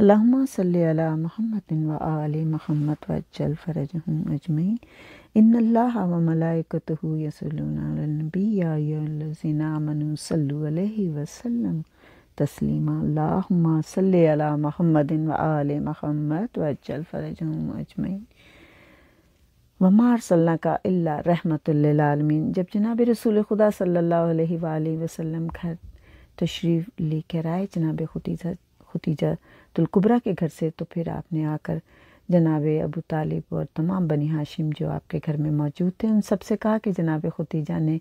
अल्लाहुम्मा सल्ली अला मुहम्मद व आलि मुहम्मद वजल फ़रजहम अजमैन इन अल्लाह व मलाइकतहु यसल्लून अला नबी या अय्युहल्लज़ीना आमनू सल्लु अलैहि वसल्लम तस्लीमा अल्लाहुम्मा सल्ली अला मुहम्मद व आलि मुहम्मद वजल फ़रजहम का अल्ला रहमतमीन जब जनाब रसूल खुदा सल्ला वसम घर तशरीफ़ लेकर आए जनाब खुतीजा खुतीजा तुलकुबरा के घर से तो फिर आपने आकर जनाब अबू तालिब और तमाम बनी हाशिम जो आपके घर में मौजूद थे उन सब से कहा कि जनाब खतीजा ने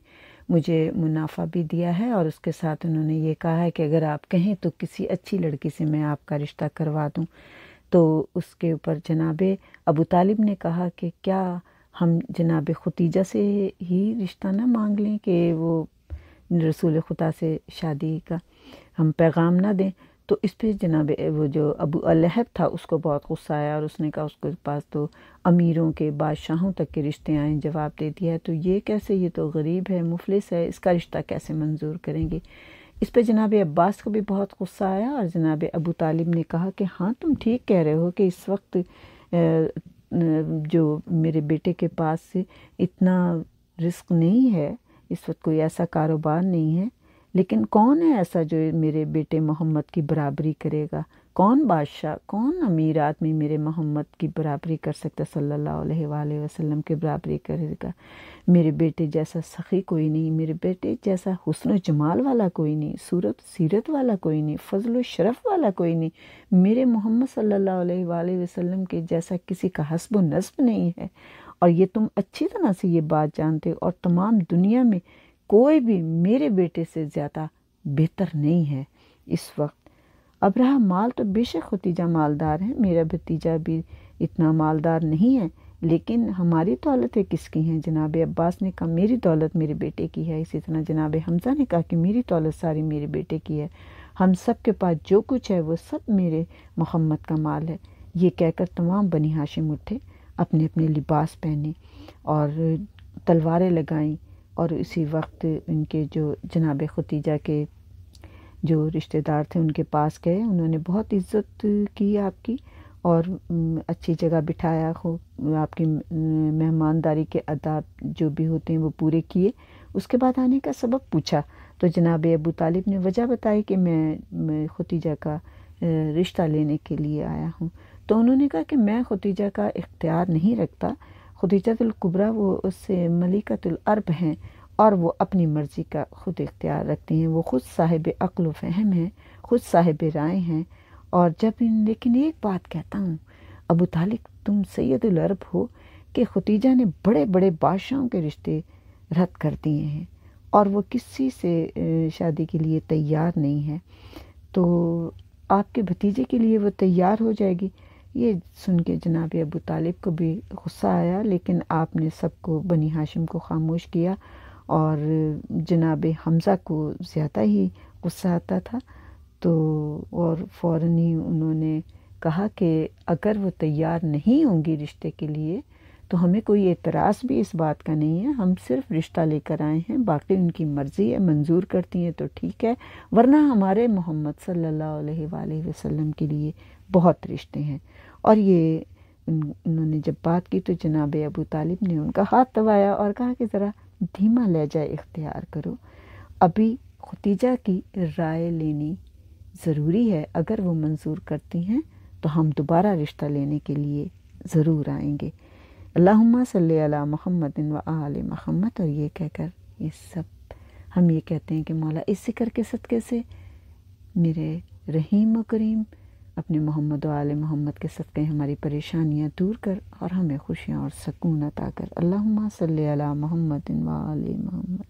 मुझे मुनाफा भी दिया है और उसके साथ उन्होंने ये कहा है कि अगर आप कहें तो किसी अच्छी लड़की से मैं आपका रिश्ता करवा दूँ तो उसके ऊपर जनाब अबू तालिब ने कहा कि क्या हम जनाब खतीजा से ही रिश्ता ना मांग लें कि वो रसूल खुदा से शादी का हम पैगाम ना दें तो इस पर जनाब वो जो अबू अलहब था उसको बहुत गुस्सा आया और उसने कहा उसके पास तो अमीरों के बादशाहों तक के रिश्ते आए जवाब दे दिया है तो ये कैसे ये तो गरीब है मुफलिस है इसका रिश्ता कैसे मंजूर करेंगे इस पर जनाब अब्बास को भी बहुत गुस्सा आया और जनाब अबू तालिब ने कहा कि हाँ तुम ठीक कह रहे हो कि इस वक्त जो मेरे बेटे के पास इतना रिस्क नहीं है इस वक्त कोई ऐसा कारोबार नहीं है लेकिन कौन है ऐसा जो मेरे बेटे मोहम्मद की बराबरी करेगा कौन बादशाह कौन अमीर आदमी मेरे मोहम्मद की बराबरी कर सकता सल्लल्लाहु अलैहि वसल्लम की बराबरी करेगा मेरे बेटे जैसा सखी कोई नहीं मेरे बेटे जैसा हुसन जमाल वाला कोई नहीं सूरत सीरत वाला कोई नहीं फजल शरफ वाला कोई नहीं मेरे मोहम्मद सल्लल्लाहु अलैहि वसल्लम के जैसा किसी का हसब नस्ब नहीं है और ये तुम अच्छी तरह से ये बात जानते हो और तमाम दुनिया में कोई भी मेरे बेटे से ज़्यादा बेहतर नहीं है इस वक्त रहा माल तो बेशक भतीजा मालदार है मेरा भतीजा भी इतना मालदार नहीं है लेकिन हमारी दौलतें किसकी हैं जनाब अब्बास ने कहा मेरी दौलत मेरे बेटे की है इसी तरह जनाब हमजा ने कहा कि मेरी दौलत सारी मेरे बेटे की है हम सब के पास जो कुछ है वो सब मेरे मोहम्मद का माल है ये कहकर तमाम बनी हाशिम उठे अपने अपने लिबास पहने और तलवारें लगाई और इसी वक्त उनके जो जनाब खतीजा के जो रिश्तेदार थे उनके पास गए उन्होंने बहुत इज़्ज़त की आपकी और अच्छी जगह बिठाया खूब आपकी मेहमानदारी के अदाब जो भी होते हैं वो पूरे किए उसके बाद आने का सबब पूछा तो जनाब अबू तालिब ने वजह बताई कि मैं, मैं खतीजा का रिश्ता लेने के लिए आया हूँ तो उन्होंने कहा कि मैं खतीजा का इख्तियार नहीं रखता खुदीजतुल्कुबरा वो उससे मलिकतुल अरब हैं और वो अपनी मर्ज़ी का खुद इख्तियार रखती हैं वो खुद साहिब अक्ल फ़हम हैं खुद साहिब राय हैं और जब इन लेकिन एक बात कहता हूँ अबू तालिक तुम सैदुल अरब हो कि खुतीजा ने बड़े बड़े बादशाहों के रिश्ते रद्द कर दिए हैं और वो किसी से शादी के लिए तैयार नहीं है तो आपके भतीजे के लिए वो तैयार हो जाएगी ये सुन के जनाब अबू तालिब को भी गुस्सा आया लेकिन आपने सबको बनी हाशिम को खामोश किया और जनाब हमज़ा को ज़्यादा ही गुस्सा आता था तो और फ़ौर ही उन्होंने कहा कि अगर वो तैयार नहीं होंगी रिश्ते के लिए तो हमें कोई एतराज़ भी इस बात का नहीं है हम सिर्फ रिश्ता लेकर आए हैं बाकी उनकी मर्ज़ी है मंजूर करती हैं तो ठीक है वरना हमारे मोहम्मद सल्लल्लाहु अलैहि वसल्लम के लिए बहुत रिश्ते हैं और ये उन्होंने जब बात की तो जनाब अबू तालिब ने उनका हाथ दबाया और कहा कि ज़रा धीमा ले जाए इख्तियार करो अभी खतीजा की राय लेनी ज़रूरी है अगर वो मंजूर करती हैं तो हम दोबारा रिश्ता लेने के लिए ज़रूर आएंगे अल्लाहुम्मा सल्ली अला मोहम्मद व आल मोहम्मद और ये कहकर ये सब हम ये कहते हैं कि मौला इस जिक्र के सदक़े से मेरे रहीम करीम अपने मोहम्मद आल मोहम्मद के सदक़े हमारी परेशानियाँ दूर कर और हमें खुशियाँ और सकून अता कर अल्लाह सल मोहम्मद वाल मोहम्मद